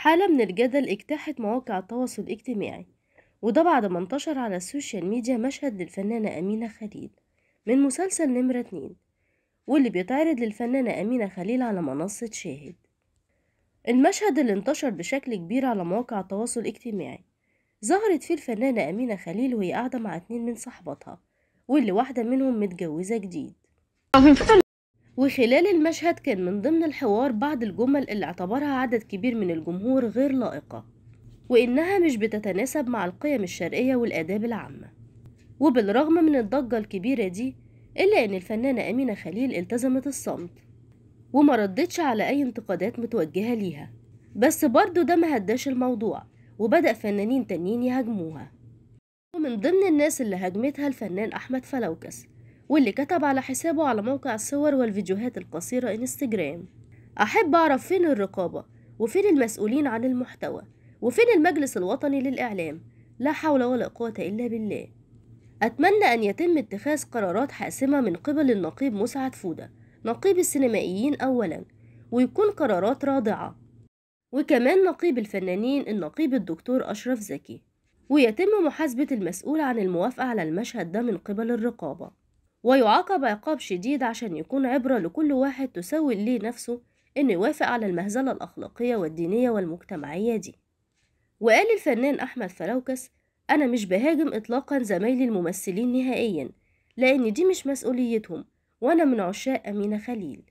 حالة من الجدل اجتاحت مواقع التواصل الاجتماعي وده بعد ما انتشر على السوشيال ميديا مشهد للفنانة أمينة خليل من مسلسل نمرة اتنين واللي بيتعرض للفنانة أمينة خليل على منصة شاهد المشهد اللي انتشر بشكل كبير على مواقع التواصل الاجتماعي ظهرت فيه الفنانة أمينة خليل وهي قاعدة مع اتنين من صحباتها واللي واحدة منهم متجوزة جديد وخلال المشهد كان من ضمن الحوار بعض الجمل اللي اعتبرها عدد كبير من الجمهور غير لائقة وإنها مش بتتناسب مع القيم الشرقية والآداب العامة وبالرغم من الضجة الكبيرة دي إلا إن الفنانة أمينة خليل التزمت الصمت وما ردتش على أي انتقادات متوجهة ليها بس برضه ده ما هداش الموضوع وبدأ فنانين تانيين يهاجموها ومن ضمن الناس اللي هاجمتها الفنان أحمد فلوكس واللي كتب على حسابه على موقع الصور والفيديوهات القصيرة انستجرام أحب أعرف فين الرقابة وفين المسؤولين عن المحتوى وفين المجلس الوطني للإعلام لا حول ولا قوة إلا بالله أتمنى أن يتم اتخاذ قرارات حاسمة من قبل النقيب مسعد فودة نقيب السينمائيين أولا ويكون قرارات رادعة وكمان نقيب الفنانين النقيب الدكتور أشرف زكي ويتم محاسبة المسؤول عن الموافقة على المشهد ده من قبل الرقابة ويعاقب عقاب شديد عشان يكون عبرة لكل واحد تسول ليه نفسه إنه يوافق على المهزلة الأخلاقية والدينية والمجتمعية دي وقال الفنان أحمد فراوكس أنا مش بهاجم إطلاقا زمايلي الممثلين نهائيا لأن دي مش مسؤوليتهم وأنا من عشاق أمينة خليل